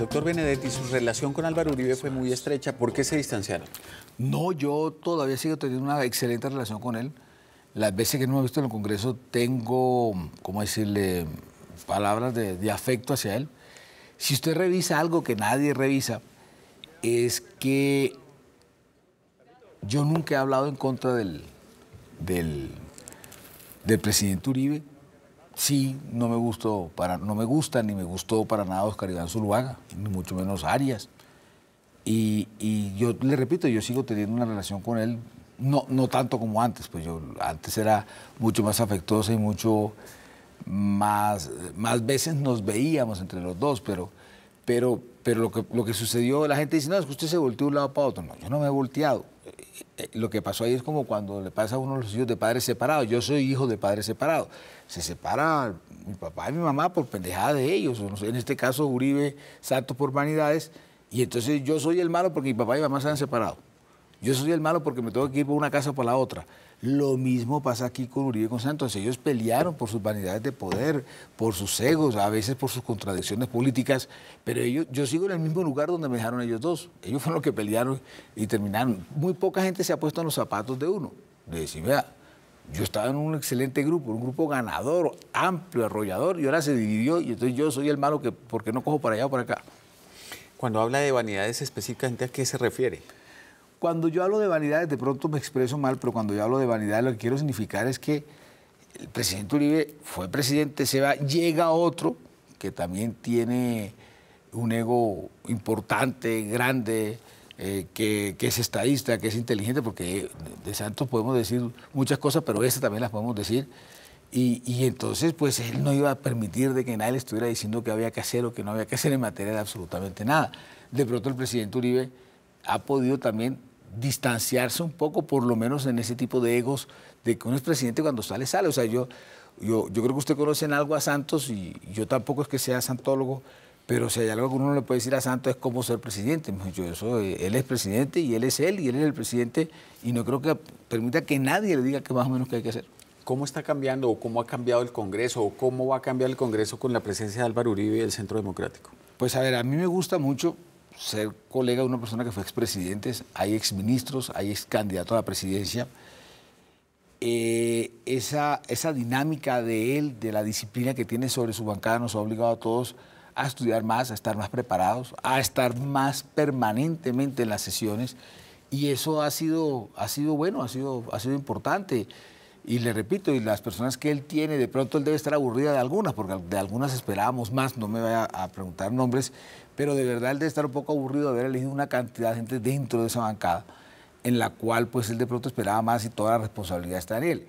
Doctor Benedetti, su relación con Álvaro Uribe fue muy estrecha. ¿Por qué se distanciaron? No, yo todavía sigo teniendo una excelente relación con él. Las veces que no me he visto en el Congreso tengo, ¿cómo decirle?, palabras de, afecto hacia él. Si usted revisa algo que nadie revisa, es que yo nunca he hablado en contra del, del presidente Uribe Sí, no me gustó para, no me gusta ni me gustó para nada Oscar Iván Zuluaga, ni mucho menos Arias. Y, yo le repito, yo sigo teniendo una relación con él, no, no tanto como antes, pues yo antes era mucho más afectuosa y mucho más, más veces nos veíamos entre los dos, pero, pero pero lo que, lo que sucedió, la gente dice, no, es que usted se volteó de un lado para otro. No, yo no me he volteado. Eh, eh, lo que pasó ahí es como cuando le pasa a uno de los hijos de padres separados. Yo soy hijo de padres separados. Se separa mi papá y mi mamá por pendejada de ellos. En este caso, Uribe, Santos por vanidades. Y entonces yo soy el malo porque mi papá y mi mamá se han separado. Yo soy el malo porque me tengo que ir por una casa o por la otra. Lo mismo pasa aquí con Uribe y con Santos. Ellos pelearon por sus vanidades de poder, por sus egos, a veces por sus contradicciones políticas, pero yo sigo en el mismo lugar donde me dejaron ellos dos. Ellos fueron los que pelearon y terminaron. Muy poca gente se ha puesto en los zapatos de uno. De decir, vea, yo estaba en un excelente grupo, un grupo ganador, amplio, arrollador, y ahora se dividió y entonces yo soy el malo porque no cojo para allá o para acá. Cuando habla de vanidades específicamente, ¿a qué se refiere? Cuando yo hablo de vanidades, de pronto me expreso mal, pero cuando yo hablo de vanidades, lo que quiero significar es que el presidente Uribe fue presidente, se va, llega otro que también tiene un ego importante, grande, eh, que, es estadista, que es inteligente, porque de Santos podemos decir muchas cosas, pero estas también las podemos decir. Y, entonces, pues él no iba a permitir de que nadie le estuviera diciendo que había que hacer o que no había que hacer en materia de absolutamente nada. De pronto el presidente Uribe ha podido también distanciarse un poco, por lo menos en ese tipo de egos, de que uno es presidente cuando sale, sale. O sea, yo, yo, yo creo que usted conoce en algo a Santos y yo tampoco es que sea santólogo, pero si hay algo que uno le puede decir a Santos es cómo ser presidente. Pues yo eso eh, él es presidente y él es él y él es el presidente y no creo que permita que nadie le diga que más o menos qué hay que hacer. ¿Cómo está cambiando o cómo ha cambiado el Congreso o cómo va a cambiar el Congreso con la presencia de Álvaro Uribe y el Centro Democrático? Pues a ver, a mí me gusta mucho ser colega de una persona que fue expresidente, hay exministros, hay candidato a la presidencia. Eh, esa, esa dinámica de él, de la disciplina que tiene sobre su bancada, nos ha obligado a todos a estudiar más, a estar más preparados, a estar más permanentemente en las sesiones. Y eso ha sido, ha sido bueno, ha sido, ha sido importante. Y le repito, y las personas que él tiene, de pronto él debe estar aburrida de algunas, porque de algunas esperábamos más, no me vaya a preguntar nombres, pero de verdad él debe estar un poco aburrido de haber elegido una cantidad de gente dentro de esa bancada, en la cual pues él de pronto esperaba más y toda la responsabilidad está en él.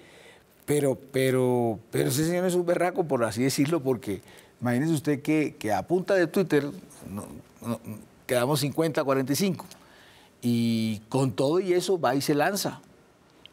Pero, pero, pero ese señor es un berraco, por así decirlo, porque imagínese usted que, que a punta de Twitter quedamos 50 45. Y con todo y eso va y se lanza.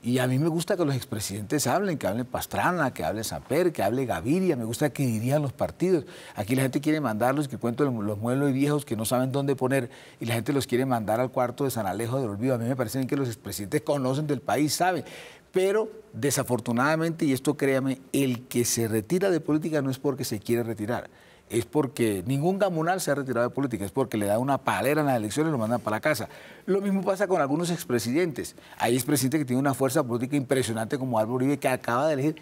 Y a mí me gusta que los expresidentes hablen, que hablen Pastrana, que hable Samper, que hable Gaviria, me gusta que dirían los partidos. Aquí la gente quiere mandarlos, que cuento los, muebles viejos que no saben dónde poner y la gente los quiere mandar al cuarto de San Alejo del Olvido. A mí me parece que los expresidentes conocen del país, saben. Pero desafortunadamente, y esto créame, el que se retira de política no es porque se quiere retirar es porque ningún gamonal se ha retirado de política, es porque le da una palera en las elecciones y lo mandan para la casa. Lo mismo pasa con algunos expresidentes. Hay presidente que tiene una fuerza política impresionante como Álvaro Uribe, que acaba de elegir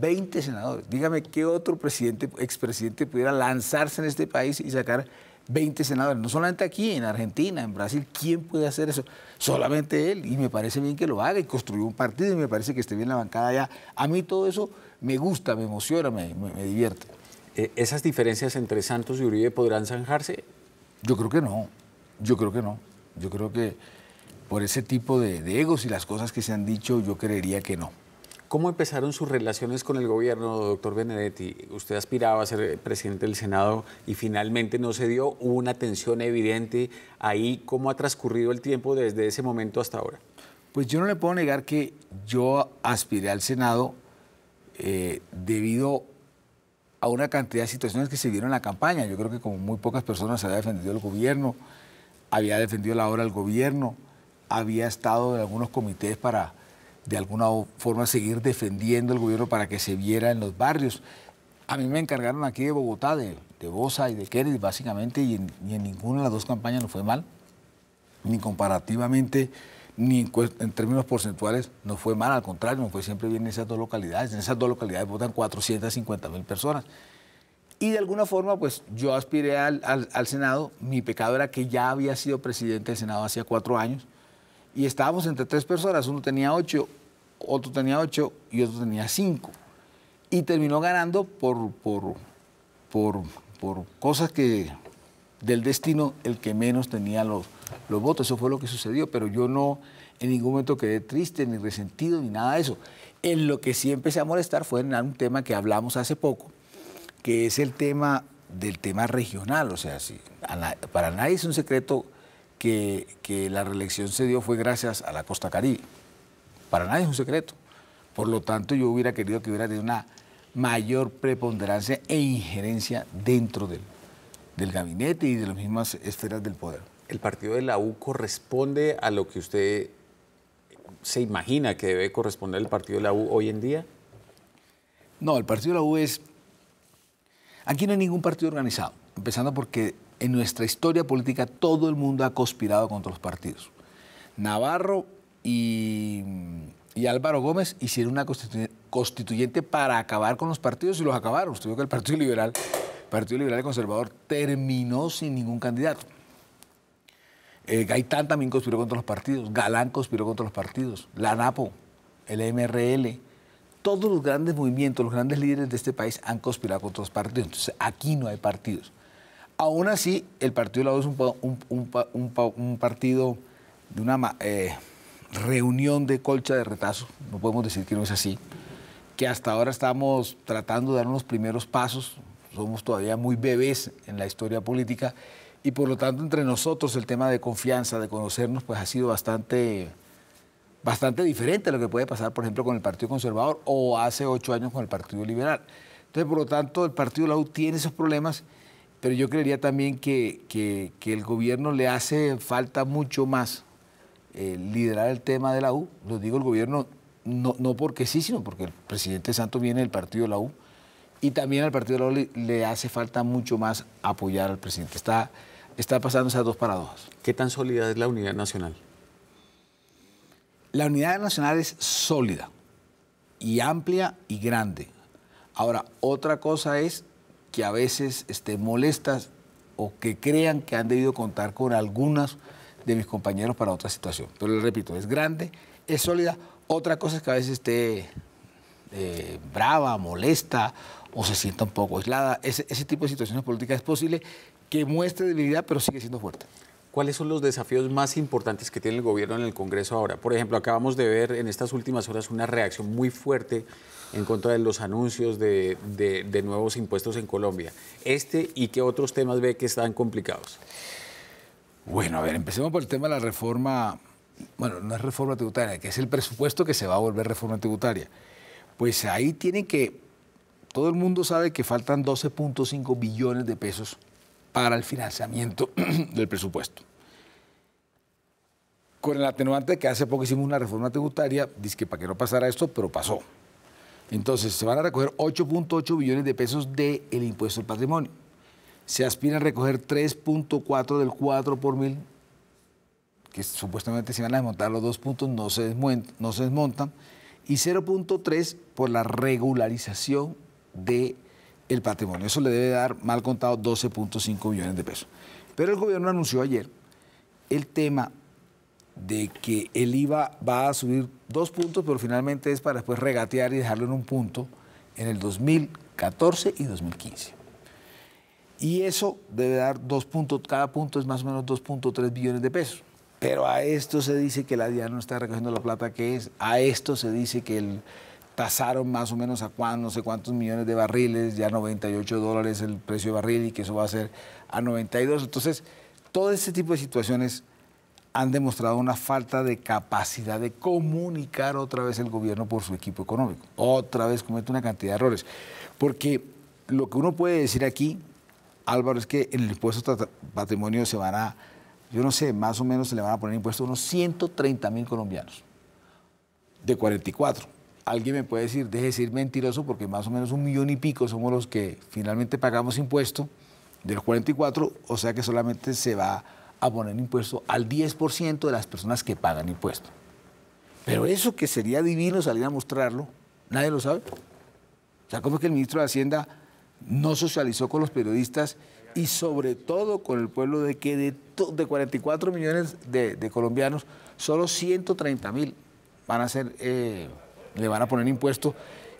20 senadores. Dígame qué otro presidente, expresidente pudiera lanzarse en este país y sacar 20 senadores. No solamente aquí, en Argentina, en Brasil, ¿quién puede hacer eso? Solamente él. Y me parece bien que lo haga y construyó un partido y me parece que esté bien la bancada allá. A mí todo eso me gusta, me emociona, me divierte. Eh, ¿Esas diferencias entre Santos y Uribe podrán zanjarse? Yo creo que no, yo creo que no. Yo creo que por ese tipo de, egos y las cosas que se han dicho, yo creería que no. ¿Cómo empezaron sus relaciones con el gobierno, doctor Benedetti? Usted aspiraba a ser presidente del Senado y finalmente no se dio. una tensión evidente ahí. ¿Cómo ha transcurrido el tiempo desde ese momento hasta ahora? Pues yo no le puedo negar que yo aspiré al Senado eh, debido debido a una cantidad de situaciones que se vieron en la campaña. Yo creo que como muy pocas personas había defendido el gobierno, había defendido la hora del gobierno, había estado en algunos comités para de alguna forma seguir defendiendo el gobierno para que se viera en los barrios. A mí me encargaron aquí de Bogotá, de, de Bosa y de Kennedy, básicamente, y en, y en ninguna de las dos campañas no fue mal, ni comparativamente ni en, términos porcentuales no fue mal, al contrario, me fue siempre bien en esas dos localidades. En esas dos localidades votan 450 mil personas. Y de alguna forma, pues yo aspiré al, Senado. Mi pecado era que ya había sido presidente del Senado hacía cuatro años y estábamos entre tres personas. Uno tenía ocho, otro tenía ocho y otro tenía cinco. Y terminó ganando por, por, por, por cosas que del destino el que menos tenía los, votos. Eso fue lo que sucedió, pero yo no en ningún momento quedé triste, ni resentido, ni nada de eso. En lo que sí empecé a molestar fue en un tema que hablamos hace poco, que es el tema del tema regional. O sea, para nadie es un secreto que, que la reelección se dio fue gracias a la Costa Caribe. Para nadie es un secreto. Por lo tanto, yo hubiera querido que hubiera tenido una mayor preponderancia e injerencia dentro del del gabinete y de las mismas esferas del poder. ¿El partido de la U corresponde a lo que usted se imagina que debe corresponder el partido de la U hoy en día? No, el partido de la U es... Aquí no hay ningún partido organizado, empezando porque en nuestra historia política todo el mundo ha conspirado contra los partidos. Navarro y, Álvaro Gómez hicieron una constituyente para acabar con los partidos y los acabaron. Usted que el Partido Liberal Partido Liberal y Conservador terminó sin ningún candidato. Eh, Gaitán también conspiró contra los partidos, Galán conspiró contra los partidos, la NAPO, el MRL, todos los grandes movimientos, los grandes líderes de este país han conspirado contra los partidos. Entonces, aquí no hay partidos. Aún así, el Partido de la es un, partido de una eh, reunión de colcha de retazo, no podemos decir que no es así, que hasta ahora estamos tratando de dar unos primeros pasos, somos todavía muy bebés en la historia política y por lo tanto entre nosotros el tema de confianza, de conocernos, pues ha sido bastante, bastante diferente a lo que puede pasar, por ejemplo, con el Partido Conservador o hace ocho años con el Partido Liberal. Entonces, por lo tanto, el Partido de la U tiene esos problemas, pero yo creería también que, que, el gobierno le hace falta mucho más eh, liderar el tema de la U. Lo digo el gobierno no, no porque sí, sino porque el presidente Santos viene del Partido de la U y también al Partido Loli le hace falta mucho más apoyar al presidente. Está, está pasando esas dos paradojas. ¿Qué tan sólida es la unidad nacional? La unidad nacional es sólida y amplia y grande. Ahora, otra cosa es que a veces esté molestas o que crean que han debido contar con algunas de mis compañeros para otra situación. Pero le repito, es grande, es sólida. Otra cosa es que a veces esté eh, brava, molesta o se sienta un poco aislada. Ese, tipo de situaciones políticas es posible que muestre debilidad, pero sigue siendo fuerte. ¿Cuáles son los desafíos más importantes que tiene el gobierno en el Congreso ahora? Por ejemplo, acabamos de ver en estas últimas horas una reacción muy fuerte en contra de los anuncios de, nuevos impuestos en Colombia. ¿Este y qué otros temas ve que están complicados? Bueno, a ver, empecemos por el tema de la reforma, bueno, no es reforma tributaria, que es el presupuesto que se va a volver reforma tributaria. Pues ahí tiene que todo el mundo sabe que faltan 12.5 billones de pesos para el financiamiento del presupuesto. Con el atenuante que hace poco hicimos una reforma tributaria, dice que para que no pasara esto, pero pasó. Entonces, se van a recoger 8.8 billones de pesos del impuesto al patrimonio. Se aspira a recoger 3.4 del 4 por mil, que supuestamente se van a desmontar los dos puntos, no se, desmontan, no se desmontan y 0.3 por la regularización de el patrimonio. Eso le debe dar, mal contado, 12.5 millones de pesos. Pero el gobierno anunció ayer el tema de que el IVA va a subir dos puntos, pero finalmente es para después regatear y dejarlo en un punto en el 2014 y 2015. Y eso debe dar dos puntos, cada punto es más o menos 2.3 billones de pesos. Pero a esto se dice que la DIA no está recogiendo la plata que es, a esto se dice que el, tasaron más o menos a cuántos no sé cuántos millones de barriles, ya 98 dólares el precio de barril y que eso va a ser a 92. Entonces, todo este tipo de situaciones han demostrado una falta de capacidad de comunicar otra vez el gobierno por su equipo económico. Otra vez comete una cantidad de errores. Porque lo que uno puede decir aquí, Álvaro, es que en el impuesto patrimonio se van a, yo no sé, más o menos se le van a poner impuestos a unos 130 mil colombianos de 44 alguien me puede decir, deje de ser mentiroso, porque más o menos un millón y pico somos los que finalmente pagamos impuesto de los 44, o sea que solamente se va a poner impuesto al 10% de las personas que pagan impuesto. Pero eso que sería divino salir a mostrarlo, nadie lo sabe. O sea, ¿cómo es que el ministro de Hacienda no socializó con los periodistas y sobre todo con el pueblo de que de, 44 millones de, colombianos, solo 130 mil van a ser... Eh, le van a poner impuesto.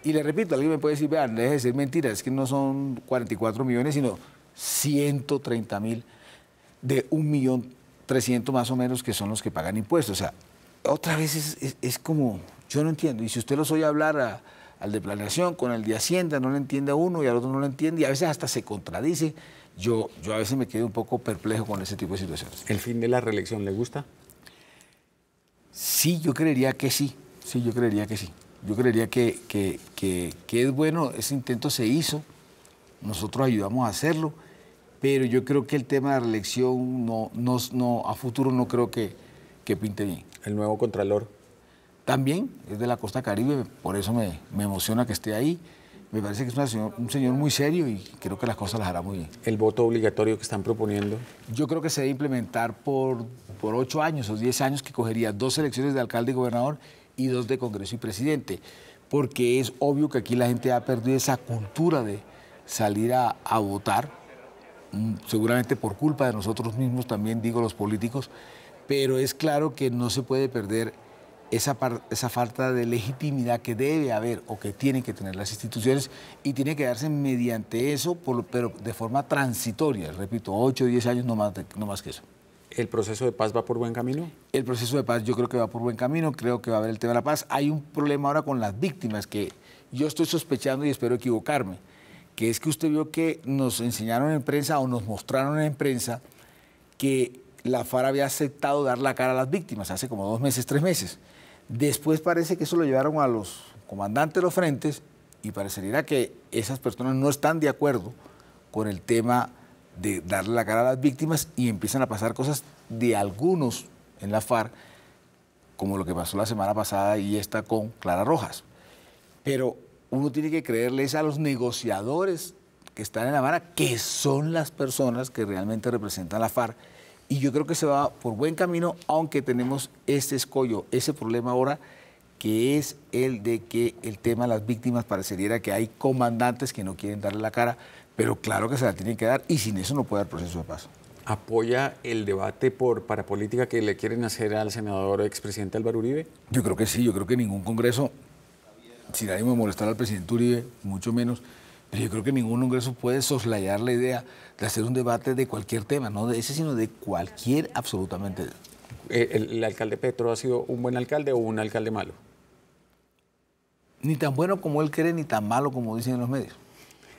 Y le repito, alguien me puede decir, vean, deje de decir mentira, es que no son 44 millones, sino 130 mil de 1.300.000 más o menos que son los que pagan impuestos. O sea, otra vez es, como, yo no entiendo. Y si usted los oye hablar al de planeación con el de Hacienda, no le entiende a uno y al otro no le entiende, y a veces hasta se contradice. Yo, yo a veces me quedo un poco perplejo con ese tipo de situaciones. ¿El fin de la reelección le gusta? Sí, yo creería que sí. Sí, yo creería que sí. Yo creería que, es bueno, ese intento se hizo, nosotros ayudamos a hacerlo, pero yo creo que el tema de la reelección no, no, a futuro no creo que, que pinte bien. El nuevo Contralor. También es de la costa caribe, por eso me, emociona que esté ahí. Me parece que es un señor muy serio y creo que las cosas las hará muy bien. ¿El voto obligatorio que están proponiendo? Yo creo que se debe implementar por, ocho años o diez años, que cogería dos elecciones de alcalde y gobernador y dos de Congreso y Presidente, porque es obvio que aquí la gente ha perdido esa cultura de salir a, votar, mm, seguramente por culpa de nosotros mismos, también digo los políticos, pero es claro que no se puede perder esa, esa, falta de legitimidad que debe haber o que tienen que tener las instituciones y tiene que darse mediante eso, pero de forma transitoria, repito, 8 o 10 años no más, no más que eso. ¿El proceso de paz va por buen camino? El proceso de paz yo creo que va por buen camino, creo que va a haber el tema de la paz. Hay un problema ahora con las víctimas que yo estoy sospechando y espero equivocarme, que es que usted vio que nos enseñaron en prensa o nos mostraron en prensa que la FARA había aceptado dar la cara a las víctimas hace como dos meses, tres meses. Después parece que eso lo llevaron a los comandantes de los frentes y parecería que esas personas no están de acuerdo con el tema de darle la cara a las víctimas y empiezan a pasar cosas de algunos en la FARC, como lo que pasó la semana pasada y esta con Clara Rojas. Pero uno tiene que creerles a los negociadores que están en La vara que son las personas que realmente representan la FARC. Y yo creo que se va por buen camino, aunque tenemos ese escollo, ese problema ahora, que es el de que el tema de las víctimas parecería que hay comandantes que no quieren darle la cara, pero claro que se la tiene que dar y sin eso no puede dar proceso de paz. ¿Apoya el debate por, para política que le quieren hacer al senador expresidente Álvaro Uribe? Yo creo que sí, yo creo que ningún Congreso, si ánimo me molestar al presidente Uribe, mucho menos, pero yo creo que ningún Congreso puede soslayar la idea de hacer un debate de cualquier tema, no de ese, sino de cualquier absolutamente. Eh, ¿El, alcalde Petro ha sido un buen alcalde o un alcalde malo? Ni tan bueno como él cree, ni tan malo como dicen los medios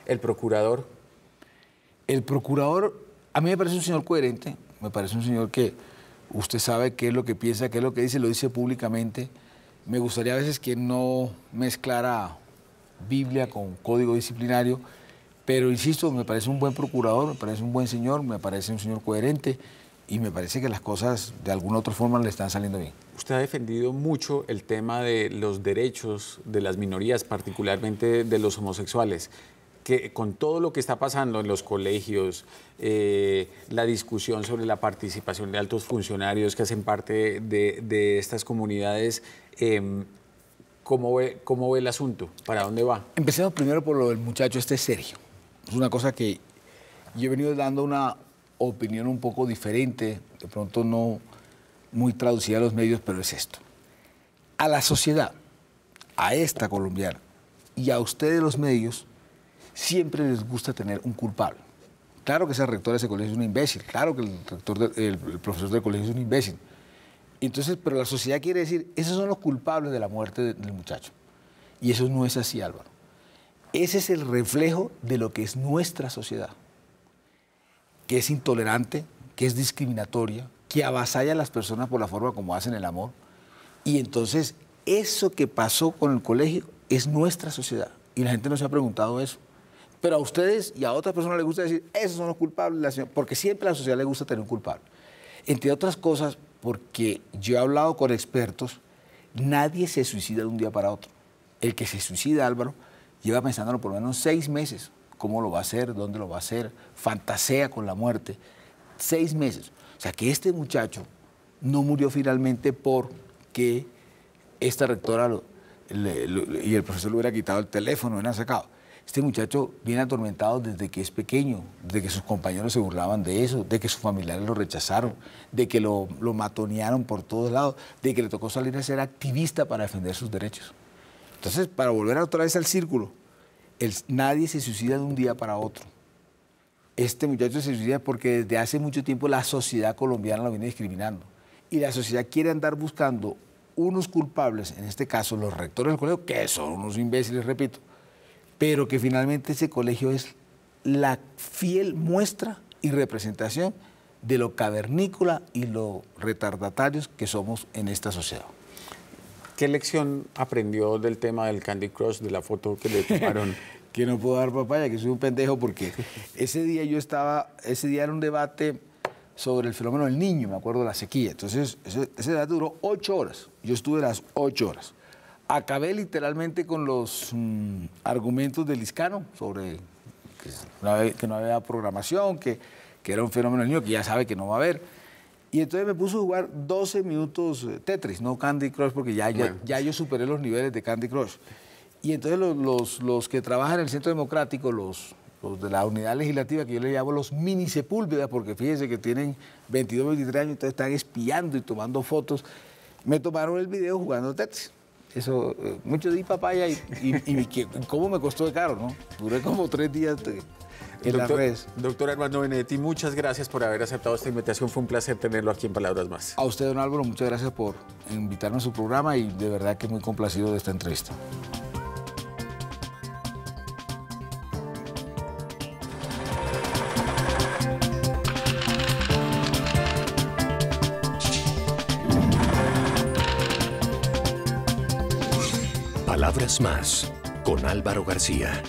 el procurador? El procurador, a mí me parece un señor coherente, me parece un señor que usted sabe qué es lo que piensa, qué es lo que dice, lo dice públicamente. Me gustaría a veces que no mezclara Biblia con código disciplinario, pero insisto, me parece un buen procurador, me parece un buen señor, me parece un señor coherente y me parece que las cosas de alguna otra forma le están saliendo bien. Usted ha defendido mucho el tema de los derechos de las minorías, particularmente de los homosexuales que con todo lo que está pasando en los colegios, eh, la discusión sobre la participación de altos funcionarios que hacen parte de, estas comunidades, em, ¿cómo, ve, ¿cómo ve el asunto? ¿Para dónde va? Empecemos primero por lo del muchacho este Sergio. Es una cosa que yo he venido dando una opinión un poco diferente, de pronto no muy traducida a los medios, pero es esto. A la sociedad, a esta colombiana y a ustedes los medios, siempre les gusta tener un culpable. Claro que ese rector de ese colegio es un imbécil, claro que el, rector profesor del colegio es un imbécil. Entonces, pero la sociedad quiere decir, esos son los culpables de la muerte del muchacho. Y eso no es así, Álvaro. Ese es el reflejo de lo que es nuestra sociedad, que es intolerante, que es discriminatoria, que avasalla a las personas por la forma como hacen el amor. Y entonces, eso que pasó con el colegio es nuestra sociedad. Y la gente no se ha preguntado eso. Pero a ustedes y a otras personas les gusta decir, esos son los culpables, porque siempre a la sociedad le gusta tener un culpable. Entre otras cosas, porque yo he hablado con expertos, nadie se suicida de un día para otro. El que se suicida, Álvaro, lleva pensándolo por lo menos seis meses, cómo lo va a hacer, dónde lo va a hacer, fantasea con la muerte. Seis meses. O sea que este muchacho no murió finalmente porque esta rectora y el profesor le hubieran quitado el teléfono, le hubieran sacado este muchacho viene atormentado desde que es pequeño, desde que sus compañeros se burlaban de eso, de que sus familiares lo rechazaron, de que lo, matonearon por todos lados, de que le tocó salir a ser activista para defender sus derechos. Entonces, para volver otra vez al círculo, nadie se suicida de un día para otro. Este muchacho se suicida porque desde hace mucho tiempo la sociedad colombiana lo viene discriminando. Y la sociedad quiere andar buscando unos culpables, en este caso los rectores del colegio, que son unos imbéciles, repito, pero que finalmente ese colegio es la fiel muestra y representación de lo cavernícola y lo retardatarios que somos en esta sociedad. ¿Qué lección aprendió del tema del Candy Crush, de la foto que le tomaron? que no puedo dar papaya, que soy un pendejo, porque ese día yo estaba, ese día era un debate sobre el fenómeno del niño, me acuerdo la sequía. Entonces, ese, ese debate duró ocho horas. Yo estuve las ocho horas acabé literalmente con los mm, argumentos de Liscano sobre que no, había, programación, que, que era un fenómeno niño, que ya sabe que no va a haber. Y entonces me puso a jugar 12 minutos eh, Tetris, no Candy Crush, porque ya, ya, yo superé los niveles de Candy Crush. Y entonces los, que trabajan en el Centro Democrático, los, de la unidad legislativa, que yo le llamo los mini sepúlvedas, porque fíjense que tienen 22, 23 años, entonces están espiando y tomando fotos, me tomaron el video jugando Tetris eso, eh, mucho di papaya y, cómo me costó de caro, ¿no? Duré como tres días de, en la red. Doctor Armando Benedetti, muchas gracias por haber aceptado esta invitación. Fue un placer tenerlo aquí en Palabras Más. A usted, don Álvaro, muchas gracias por invitarme a su programa y de verdad que muy complacido de esta entrevista. más con Álvaro García.